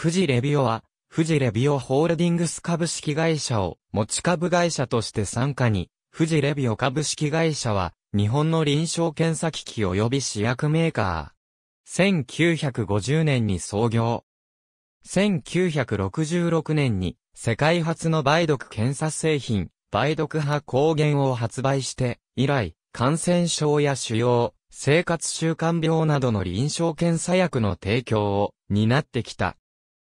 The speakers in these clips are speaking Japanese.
富士レビオは、富士レビオホールディングス株式会社を持ち株会社として参加に、富士レビオ株式会社は、日本の臨床検査機器及び試薬メーカー。1950年に創業。1966年に、世界初の梅毒検査製品、梅毒派抗原を発売して、以来、感染症や腫瘍、生活習慣病などの臨床検査薬の提供を担ってきた。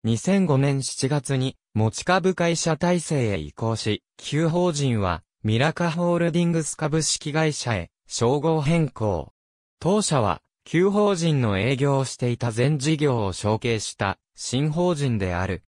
2005年7月に持ち株会社体制へ移行し、旧法人はミラカホールディングス株式会社へ称号変更。当社は旧法人の営業をしていた全事業を承継した新法人である。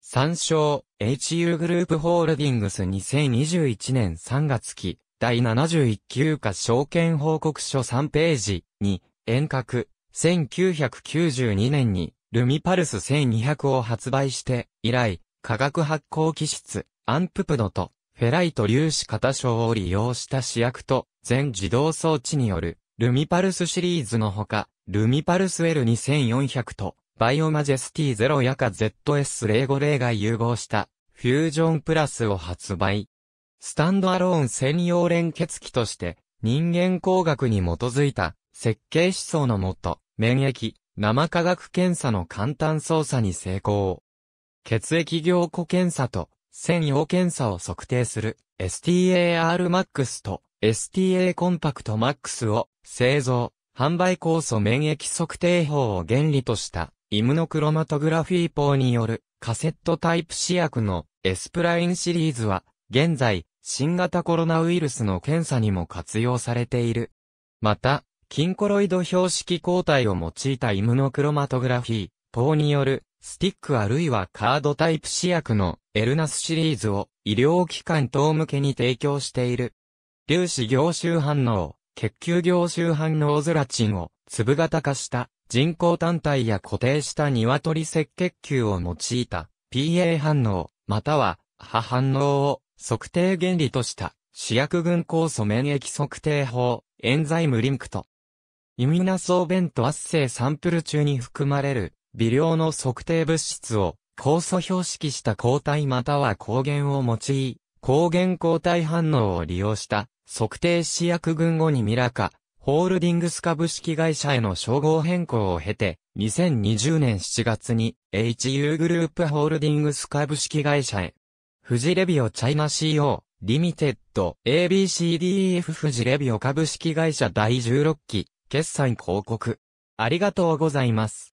参照 HU グループホールディングス2021年3月期第71級暇証券報告書3ページに遠隔1992年にルミパルス1200を発売して、以来、化学発光機質、アンププドと、フェライト粒子型症を利用した試薬と、全自動装置による、ルミパルスシリーズのほか、ルミパルス L2400 と、バイオマジェスティ0やか ZS050 が融合した、フュージョンプラスを発売。スタンドアローン専用連結機として、人間工学に基づいた、設計思想のもと、免疫、生化学検査の簡単操作に成功。血液凝固検査と専用検査を測定する STAR-MAX と STA コンパクト MAX を製造、販売酵素免疫測定法を原理としたイムノクロマトグラフィー法によるカセットタイプ試薬のエスプラインシリーズは現在新型コロナウイルスの検査にも活用されている。また、キンコロイド標識抗体を用いたイムノクロマトグラフィー、等による、スティックあるいはカードタイプ試薬のエルナスシリーズを医療機関等向けに提供している。粒子凝集反応、血球凝集反応ゼラチンを粒型化した人工単体や固定した鶏赤血球を用いた PA 反応、または破反応を測定原理とした試薬群酵素免疫測定法、エンザイムリンクとイミナソーベント圧性サンプル中に含まれる微量の測定物質を酵素標識した抗体または抗原を用い、抗原抗体反応を利用した測定試薬群後にミラカ、ホールディングス株式会社への称号変更を経て、2020年7月に HU グループホールディングス株式会社へ、富士レビオチャイナ CO、リミテッド、ABCDEF 富士レビオ株式会社第16期、決算広告。ありがとうございます。